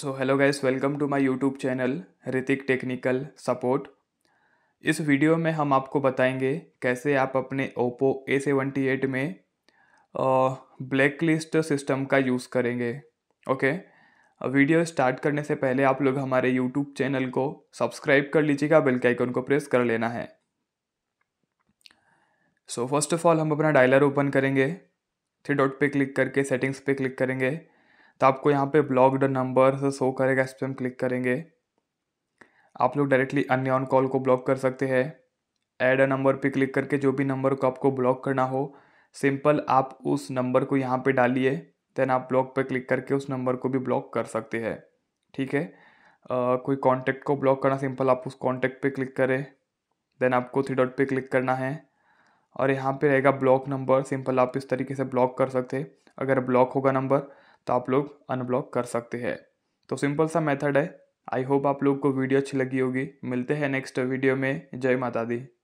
so hello guys welcome to my YouTube channel Hrithik technical support इस video में हम आपको बताएंगे कैसे आप अपने ओप्पो ए सेवेंटी एट में ब्लैकलिस्ट सिस्टम का यूज़ करेंगे ओके वीडियो स्टार्ट करने से पहले आप लोग हमारे यूट्यूब चैनल को सब्सक्राइब कर लीजिएगा बेल के आइकन को प्रेस कर लेना है सो फर्स्ट ऑफ ऑल हम अपना डायलर ओपन करेंगे थ्री डॉट पे क्लिक करके सेटिंग्स पे क्लिक करेंगे तो आपको यहाँ पे ब्लॉक्ड नंबर शो करेगा इस पर हम क्लिक करेंगे आप लोग डायरेक्टली अन्य ऑन कॉल को ब्लॉक कर सकते हैं ऐड अ नंबर पे क्लिक करके जो भी नंबर को आपको ब्लॉक करना हो सिंपल आप उस नंबर को यहाँ पे डालिए देन आप ब्लॉक पे क्लिक करके उस नंबर को भी ब्लॉक कर सकते हैं ठीक है आ, कोई कॉन्टेक्ट को ब्लॉक करना सिंपल आप उस कॉन्टैक्ट पे क्लिक करें देन आपको थ्री डॉट पे क्लिक करना है और यहाँ पे रहेगा ब्लॉक नंबर सिंपल आप इस तरीके से ब्लॉक कर सकते हैं अगर ब्लॉक होगा नंबर तो आप लोग अनब्लॉक कर सकते हैं तो सिंपल सा मेथड है आई होप आप लोग को वीडियो अच्छी लगी होगी मिलते हैं नेक्स्ट वीडियो में जय माता दी